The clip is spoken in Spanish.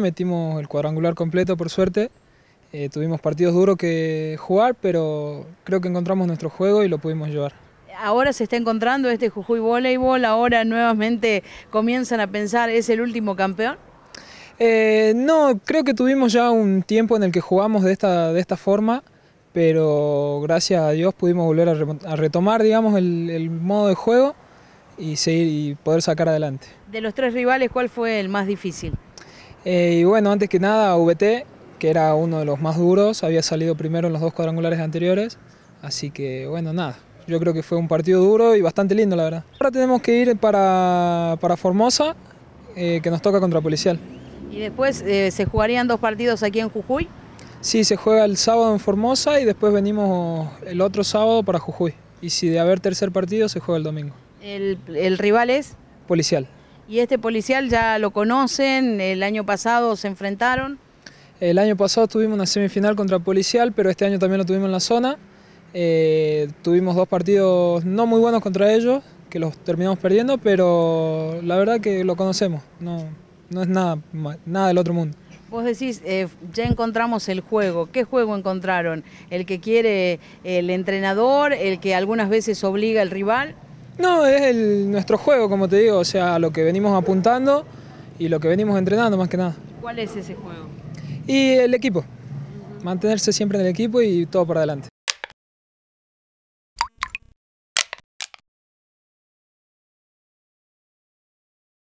Metimos el cuadrangular completo, por suerte. Eh, tuvimos partidos duros que jugar, pero creo que encontramos nuestro juego y lo pudimos llevar. Ahora se está encontrando este Jujuy Voleibol, ahora nuevamente comienzan a pensar, ¿es el último campeón? Eh, no, creo que tuvimos ya un tiempo en el que jugamos de esta, de esta forma, pero gracias a Dios pudimos volver a, retomar, digamos, el, modo de juego y, seguir, y poder sacar adelante. De los tres rivales, ¿cuál fue el más difícil? Eh, y bueno, antes que nada, VT, que era uno de los más duros, había salido primero en los dos cuadrangulares anteriores. Así que bueno, nada, yo creo que fue un partido duro y bastante lindo, la verdad. Ahora tenemos que ir para, Formosa, eh, que nos toca contra Policial. ¿Y después eh, se jugarían dos partidos aquí en Jujuy? Sí, se juega el sábado en Formosa y después venimos el otro sábado para Jujuy. Y si de haber tercer partido, se juega el domingo. el rival es? Policial. ¿Y este policial ya lo conocen? ¿El año pasado se enfrentaron? El año pasado tuvimos una semifinal contra policial, pero este año también lo tuvimos en la zona. Eh, tuvimos dos partidos no muy buenos contra ellos, que los terminamos perdiendo, pero la verdad que lo conocemos, no, no es nada, nada del otro mundo. Vos decís, eh, ya encontramos el juego. ¿Qué juego encontraron? ¿El que quiere eh, el entrenador? ¿El que algunas veces obliga al rival? No, es el, nuestro juego, como te digo, o sea, lo que venimos apuntando y lo que venimos entrenando más que nada. ¿Cuál es ese juego? Y el equipo, mantenerse siempre en el equipo y todo para adelante.